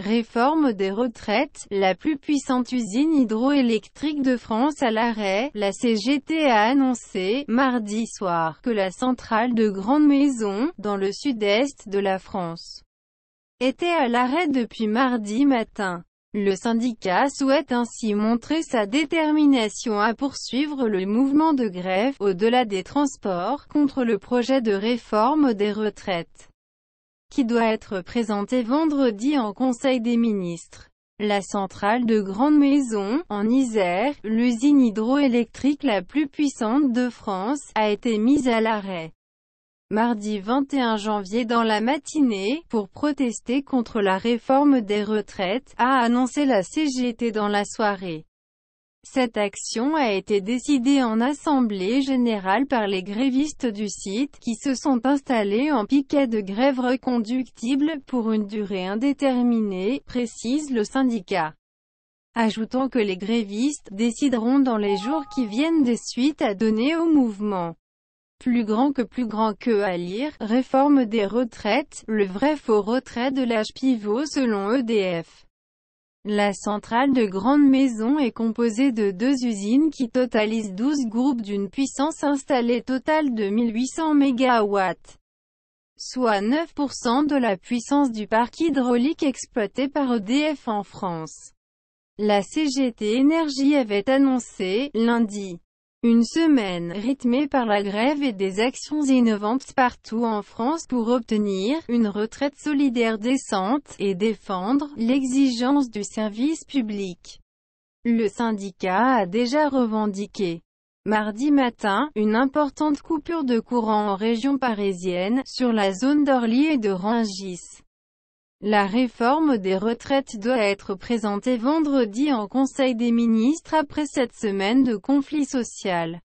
Réforme des retraites, la plus puissante usine hydroélectrique de France à l'arrêt, la CGT a annoncé, mardi soir, que la centrale de Grande Maison, dans le sud-est de la France, était à l'arrêt depuis mardi matin. Le syndicat souhaite ainsi montrer sa détermination à poursuivre le mouvement de grève, au-delà des transports, contre le projet de réforme des retraites qui doit être présenté vendredi en Conseil des ministres. La centrale de Grande Maison, en Isère, l'usine hydroélectrique la plus puissante de France, a été mise à l'arrêt. Mardi 21 janvier dans la matinée, pour protester contre la réforme des retraites, a annoncé la CGT dans la soirée. Cette action a été décidée en assemblée générale par les grévistes du site, qui se sont installés en piquet de grève reconductible, pour une durée indéterminée, précise le syndicat. Ajoutons que les grévistes décideront dans les jours qui viennent des suites à donner au mouvement. Plus grand que plus grand que à lire, réforme des retraites, le vrai faux retrait de l'âge pivot selon EDF. La centrale de Grande Maison est composée de deux usines qui totalisent 12 groupes d'une puissance installée totale de 1800 MW, soit 9% de la puissance du parc hydraulique exploité par EDF en France. La CGT Énergie avait annoncé, lundi, une semaine rythmée par la grève et des actions innovantes partout en France pour obtenir une retraite solidaire décente et défendre l'exigence du service public. Le syndicat a déjà revendiqué mardi matin une importante coupure de courant en région parisienne sur la zone d'Orly et de Rangis. La réforme des retraites doit être présentée vendredi en Conseil des ministres après cette semaine de conflit social.